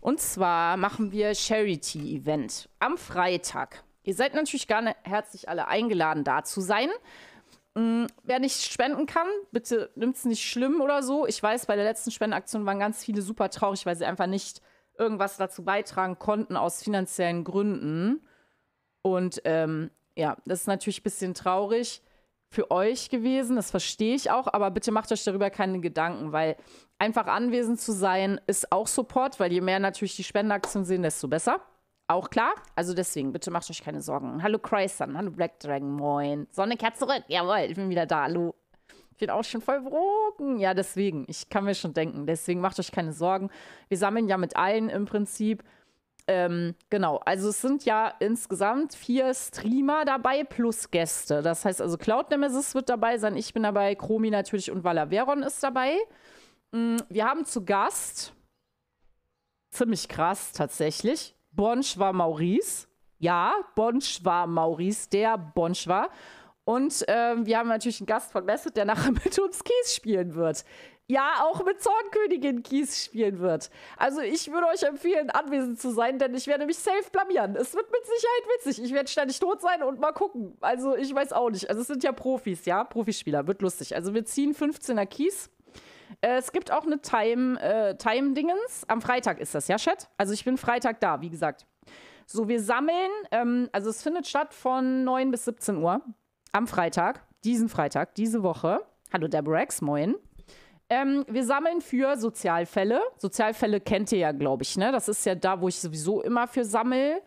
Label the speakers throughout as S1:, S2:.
S1: Und zwar machen wir Charity-Event am Freitag. Ihr seid natürlich gerne herzlich alle eingeladen, da zu sein. Mm, wer nicht spenden kann, bitte nimmt es nicht schlimm oder so. Ich weiß, bei der letzten Spendenaktion waren ganz viele super traurig, weil sie einfach nicht irgendwas dazu beitragen konnten aus finanziellen Gründen. Und ähm, ja, das ist natürlich ein bisschen traurig für euch gewesen, das verstehe ich auch, aber bitte macht euch darüber keine Gedanken, weil einfach anwesend zu sein ist auch Support, weil je mehr natürlich die Spendenaktien sehen, desto besser. Auch klar. Also deswegen, bitte macht euch keine Sorgen. Hallo Chrysan, hallo Black Dragon, moin. Sonne kehrt zurück, jawohl, ich bin wieder da, hallo. Ich bin auch schon voll broken. Ja, deswegen, ich kann mir schon denken, deswegen macht euch keine Sorgen. Wir sammeln ja mit allen im Prinzip. Ähm, genau, also es sind ja insgesamt vier Streamer dabei plus Gäste. Das heißt also, Cloud Nemesis wird dabei sein, ich bin dabei, Chromi natürlich und Valaveron ist dabei. Mm, wir haben zu Gast, ziemlich krass tatsächlich, Bonsch war Maurice. Ja, Bonsch war Maurice, der Bonsch war. Und ähm, wir haben natürlich einen Gast von Messet, der nachher mit uns Kies spielen wird ja auch mit Zornkönigin Kies spielen wird. Also ich würde euch empfehlen, anwesend zu sein, denn ich werde mich safe blamieren. Es wird mit Sicherheit witzig. Ich werde ständig tot sein und mal gucken. Also ich weiß auch nicht. Also es sind ja Profis, ja, Profispieler. Wird lustig. Also wir ziehen 15er Kies. Äh, es gibt auch eine Time, äh, Time-Dingens. Am Freitag ist das, ja, Chat? Also ich bin Freitag da, wie gesagt. So, wir sammeln, ähm, also es findet statt von 9 bis 17 Uhr am Freitag, diesen Freitag, diese Woche. Hallo Deborah X, moin. Ähm, wir sammeln für Sozialfälle. Sozialfälle kennt ihr ja, glaube ich. Ne? Das ist ja da, wo ich sowieso immer für sammel.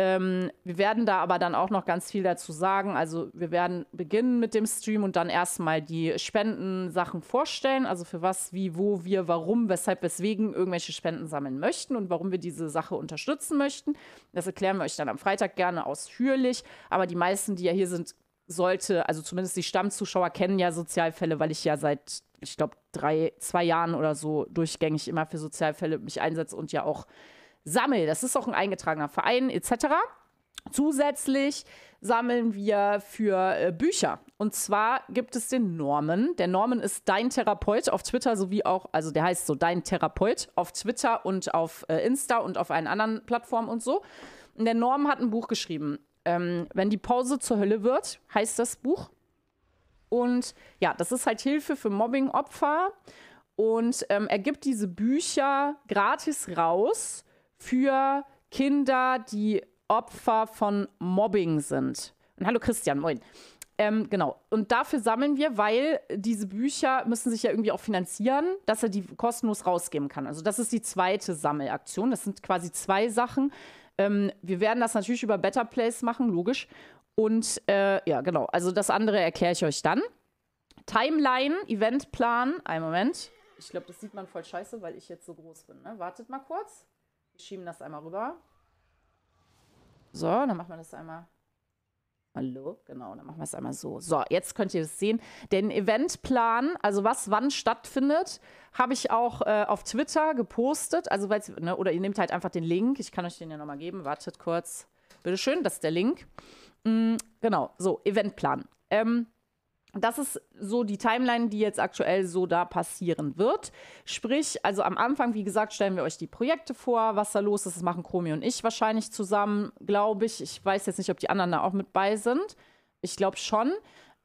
S1: Ähm, wir werden da aber dann auch noch ganz viel dazu sagen. Also wir werden beginnen mit dem Stream und dann erstmal die Spendensachen vorstellen. Also für was, wie, wo, wir, warum, weshalb, weswegen irgendwelche Spenden sammeln möchten und warum wir diese Sache unterstützen möchten. Das erklären wir euch dann am Freitag gerne ausführlich. Aber die meisten, die ja hier sind, sollte, also zumindest die Stammzuschauer kennen ja Sozialfälle, weil ich ja seit ich glaube, drei, zwei Jahren oder so durchgängig immer für Sozialfälle mich einsetze und ja auch sammle. Das ist auch ein eingetragener Verein etc. Zusätzlich sammeln wir für äh, Bücher. Und zwar gibt es den Norman. Der Norman ist dein Therapeut auf Twitter sowie auch, also der heißt so dein Therapeut auf Twitter und auf äh, Insta und auf allen anderen Plattformen und so. Und der Norman hat ein Buch geschrieben. Ähm, Wenn die Pause zur Hölle wird, heißt das Buch. Und ja, das ist halt Hilfe für Mobbing-Opfer und ähm, er gibt diese Bücher gratis raus für Kinder, die Opfer von Mobbing sind. Und hallo Christian, moin. Ähm, genau. Und dafür sammeln wir, weil diese Bücher müssen sich ja irgendwie auch finanzieren, dass er die kostenlos rausgeben kann. Also das ist die zweite Sammelaktion. Das sind quasi zwei Sachen. Ähm, wir werden das natürlich über Better Place machen, logisch. Und äh, ja, genau. Also das andere erkläre ich euch dann. Timeline, Eventplan. Einen Moment. Ich glaube, das sieht man voll scheiße, weil ich jetzt so groß bin. Ne? Wartet mal kurz. Wir schieben das einmal rüber. So, dann machen wir das einmal Hallo, genau, dann machen wir es einmal so. So, jetzt könnt ihr es sehen. Den Eventplan, also was wann stattfindet, habe ich auch äh, auf Twitter gepostet. Also, ne, oder ihr nehmt halt einfach den Link. Ich kann euch den ja nochmal geben. Wartet kurz. Bitteschön, das ist der Link. Mhm, genau, so, Eventplan. Ähm, das ist so die Timeline, die jetzt aktuell so da passieren wird. Sprich, also am Anfang, wie gesagt, stellen wir euch die Projekte vor, was da los ist. Das machen Chromi und ich wahrscheinlich zusammen, glaube ich. Ich weiß jetzt nicht, ob die anderen da auch mit bei sind. Ich glaube schon.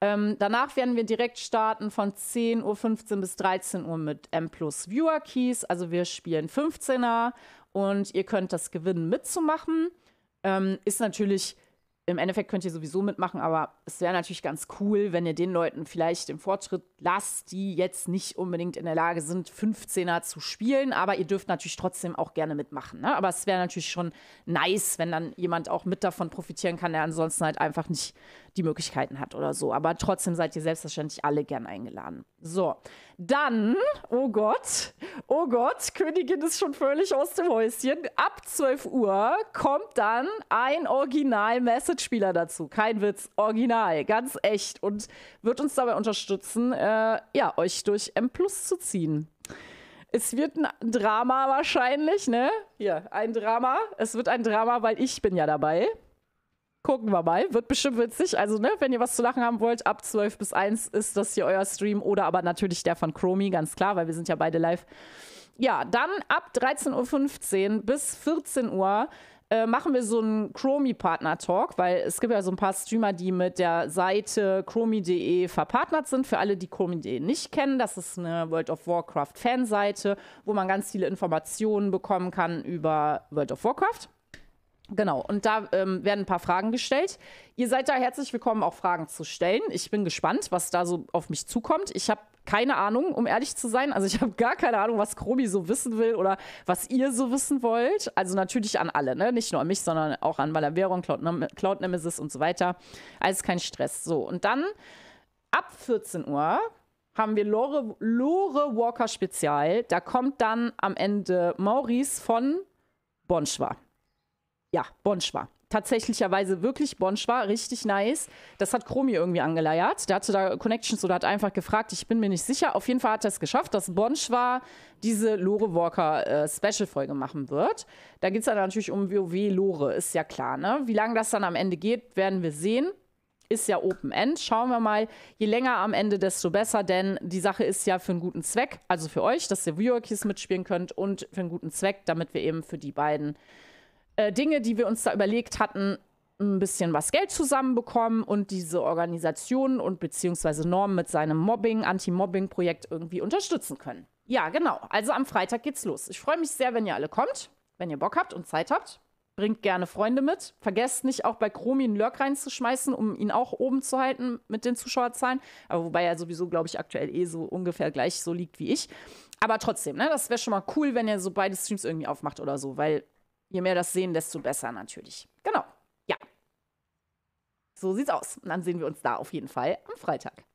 S1: Ähm, danach werden wir direkt starten von 10.15 Uhr bis 13 Uhr mit M plus Viewer Keys. Also wir spielen 15er und ihr könnt das gewinnen mitzumachen. Ähm, ist natürlich im Endeffekt könnt ihr sowieso mitmachen, aber es wäre natürlich ganz cool, wenn ihr den Leuten vielleicht den Fortschritt lasst, die jetzt nicht unbedingt in der Lage sind, 15er zu spielen, aber ihr dürft natürlich trotzdem auch gerne mitmachen. Ne? Aber es wäre natürlich schon nice, wenn dann jemand auch mit davon profitieren kann, der ansonsten halt einfach nicht die Möglichkeiten hat oder so. Aber trotzdem seid ihr selbstverständlich alle gern eingeladen. So, dann, oh Gott, oh Gott, Königin ist schon völlig aus dem Häuschen. Ab 12 Uhr kommt dann ein Original-Message-Spieler dazu. Kein Witz, original, ganz echt. Und wird uns dabei unterstützen, äh, ja, euch durch M Plus zu ziehen. Es wird ein Drama wahrscheinlich, ne? Hier, ein Drama. Es wird ein Drama, weil ich bin ja dabei gucken wir mal. Wird bestimmt witzig. Also, ne, wenn ihr was zu lachen haben wollt, ab 12 bis 1 ist das hier euer Stream oder aber natürlich der von Chromie, ganz klar, weil wir sind ja beide live. Ja, dann ab 13.15 Uhr bis 14 Uhr äh, machen wir so einen Chromi-Partner-Talk, weil es gibt ja so ein paar Streamer, die mit der Seite chromi.de verpartnert sind. Für alle, die chromi.de nicht kennen, das ist eine World of Warcraft-Fanseite, wo man ganz viele Informationen bekommen kann über World of Warcraft. Genau, und da ähm, werden ein paar Fragen gestellt. Ihr seid da herzlich willkommen, auch Fragen zu stellen. Ich bin gespannt, was da so auf mich zukommt. Ich habe keine Ahnung, um ehrlich zu sein. Also ich habe gar keine Ahnung, was Kromi so wissen will oder was ihr so wissen wollt. Also natürlich an alle, ne? nicht nur an mich, sondern auch an Malavero Cloud, Nem Cloud Nemesis und so weiter. Alles kein Stress. So, und dann ab 14 Uhr haben wir Lore, Lore Walker Spezial. Da kommt dann am Ende Maurice von Bonchwa ja, Bonsch Tatsächlicherweise wirklich Bonsch richtig nice. Das hat Chromi irgendwie angeleiert. Der hatte da Connections oder hat einfach gefragt, ich bin mir nicht sicher. Auf jeden Fall hat er es geschafft, dass Bonsch diese Lore Walker äh, Special-Folge machen wird. Da geht es dann natürlich um WoW Lore, ist ja klar. Ne? Wie lange das dann am Ende geht, werden wir sehen ist ja Open End. Schauen wir mal. Je länger am Ende, desto besser, denn die Sache ist ja für einen guten Zweck, also für euch, dass ihr Viewer Kiss mitspielen könnt und für einen guten Zweck, damit wir eben für die beiden äh, Dinge, die wir uns da überlegt hatten, ein bisschen was Geld zusammenbekommen und diese Organisationen und beziehungsweise Norm mit seinem Mobbing, Anti-Mobbing-Projekt irgendwie unterstützen können. Ja, genau. Also am Freitag geht's los. Ich freue mich sehr, wenn ihr alle kommt, wenn ihr Bock habt und Zeit habt. Bringt gerne Freunde mit. Vergesst nicht, auch bei Chromi einen Lurk reinzuschmeißen, um ihn auch oben zu halten mit den Zuschauerzahlen. Aber wobei er sowieso, glaube ich, aktuell eh so ungefähr gleich so liegt wie ich. Aber trotzdem, ne, das wäre schon mal cool, wenn ihr so beide Streams irgendwie aufmacht oder so, weil Je mehr das sehen, desto besser natürlich. Genau. Ja. So sieht's aus. Und dann sehen wir uns da auf jeden Fall am Freitag.